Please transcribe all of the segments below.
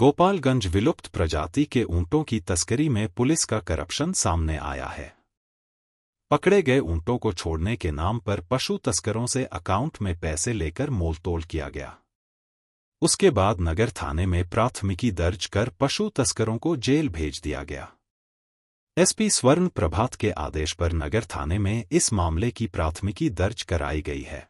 गोपालगंज विलुप्त प्रजाति के ऊंटों की तस्करी में पुलिस का करप्शन सामने आया है पकड़े गए ऊंटों को छोड़ने के नाम पर पशु तस्करों से अकाउंट में पैसे लेकर मोलतोल किया गया उसके बाद नगर थाने में प्राथमिकी दर्ज कर पशु तस्करों को जेल भेज दिया गया एसपी स्वर्ण प्रभात के आदेश पर नगर थाने में इस मामले की प्राथमिकी दर्ज कराई गई है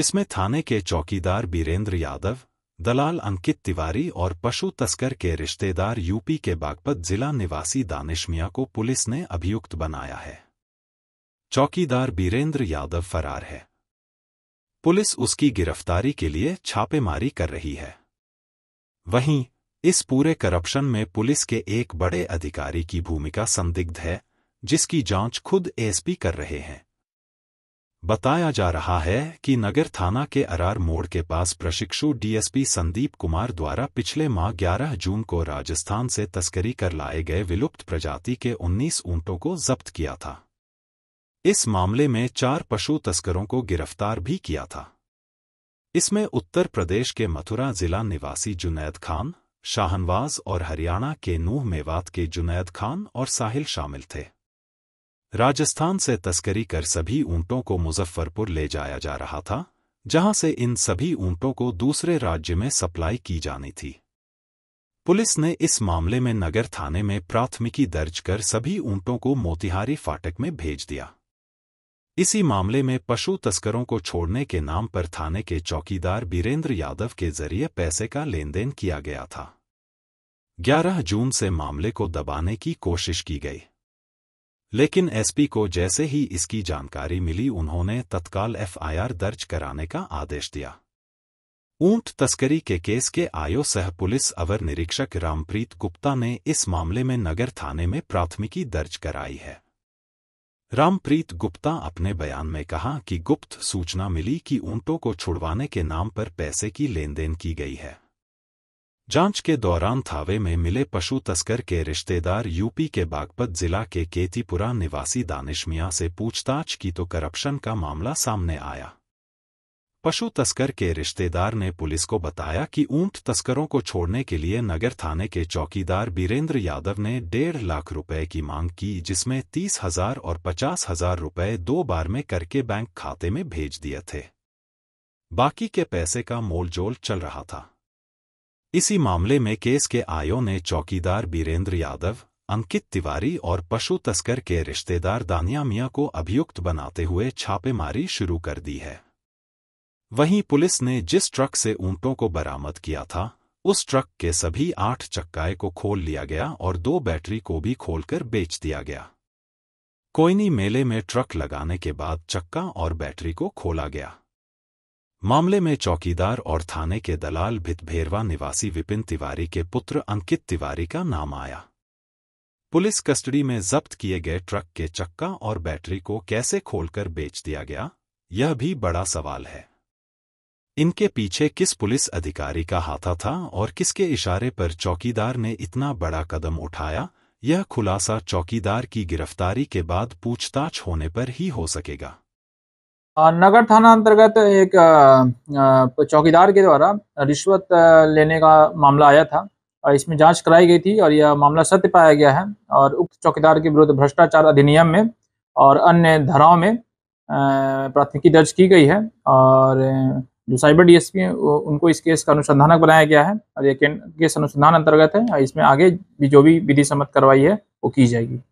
जिसमें थाने के चौकीदार बीरेंद्र यादव दलाल अंकित तिवारी और पशु तस्कर के रिश्तेदार यूपी के बागपत जिला निवासी दानिश मिया को पुलिस ने अभियुक्त बनाया है चौकीदार बीरेंद्र यादव फरार है पुलिस उसकी गिरफ्तारी के लिए छापेमारी कर रही है वहीं इस पूरे करप्शन में पुलिस के एक बड़े अधिकारी की भूमिका संदिग्ध है जिसकी जांच खुद एसपी कर रहे हैं बताया जा रहा है कि नगर थाना के अरार मोड़ के पास प्रशिक्षु डीएसपी संदीप कुमार द्वारा पिछले माह 11 जून को राजस्थान से तस्करी कर लाए गए विलुप्त प्रजाति के 19 ऊंटों को जब्त किया था इस मामले में चार पशु तस्करों को गिरफ्तार भी किया था इसमें उत्तर प्रदेश के मथुरा जिला निवासी जुनैद खान शाहनवाज और हरियाणा के नूह मेवात के जुनैद खान और साहिल शामिल थे राजस्थान से तस्करी कर सभी ऊँटों को मुजफ्फरपुर ले जाया जा रहा था जहां से इन सभी ऊँटों को दूसरे राज्य में सप्लाई की जानी थी पुलिस ने इस मामले में नगर थाने में प्राथमिकी दर्ज कर सभी ऊँटों को मोतिहारी फाटक में भेज दिया इसी मामले में पशु तस्करों को छोड़ने के नाम पर थाने के चौकीदार बीरेंद्र यादव के जरिए पैसे का लेनदेन किया गया था 11 जून से मामले को दबाने की कोशिश की गई लेकिन एसपी को जैसे ही इसकी जानकारी मिली उन्होंने तत्काल एफआईआर दर्ज कराने का आदेश दिया ऊंट तस्करी के केस के आयो सह पुलिस अवर निरीक्षक रामप्रीत गुप्ता ने इस मामले में नगर थाने में प्राथमिकी दर्ज कराई है रामप्रीत गुप्ता अपने बयान में कहा कि गुप्त सूचना मिली कि ऊंटों को छुड़वाने के नाम पर पैसे की लेनदेन की गई है जांच के दौरान थावे में मिले पशु तस्कर के रिश्तेदार यूपी के बागपत जिला के केतीपुरा निवासी दानिश मियाँ से पूछताछ की तो करप्शन का मामला सामने आया पशु तस्कर के रिश्तेदार ने पुलिस को बताया कि ऊंट तस्करों को छोड़ने के लिए नगर थाने के चौकीदार बीरेंद्र यादव ने डेढ़ लाख रुपए की मांग की जिसमें तीस हजार और पचास हजार रुपए दो बार में करके बैंक खाते में भेज दिए थे बाकी के पैसे का मोलजोल चल रहा था इसी मामले में केस के आयो ने चौकीदार बीरेंद्र यादव अंकित तिवारी और पशु तस्कर के रिश्तेदार दानिया मियाँ को अभियुक्त बनाते हुए छापेमारी शुरू कर दी है वहीं पुलिस ने जिस ट्रक से ऊंटों को बरामद किया था उस ट्रक के सभी आठ चक्काए को खोल लिया गया और दो बैटरी को भी खोलकर बेच दिया गया कोयनी मेले में ट्रक लगाने के बाद चक्का और बैटरी को खोला गया मामले में चौकीदार और थाने के दलाल भितभेरवा निवासी विपिन तिवारी के पुत्र अंकित तिवारी का नाम आया पुलिस कस्टडी में जब्त किए गए ट्रक के चक्का और बैटरी को कैसे खोलकर बेच दिया गया यह भी बड़ा सवाल है इनके पीछे किस पुलिस अधिकारी का हाथा था और किसके इशारे पर चौकीदार ने इतना बड़ा कदम उठाया यह खुलासा चौकीदार की गिरफ्तारी के बाद पूछताछ होने पर ही हो सकेगा नगर थाना अंतर्गत एक चौकीदार के द्वारा रिश्वत लेने का मामला आया था और इसमें जांच कराई गई थी और यह मामला सत्य पाया गया है और उक्त चौकीदार के विरुद्ध भ्रष्टाचार अधिनियम में और अन्य धाराओं में प्राथमिकी दर्ज की गई है और जो साइबर डीएसपी उनको इस केस का अनुसंधानक बनाया गया है और ये केस अनुसंधान अंतर्गत है इसमें आगे भी जो भी विधि सम्मत कार्रवाई है वो की जाएगी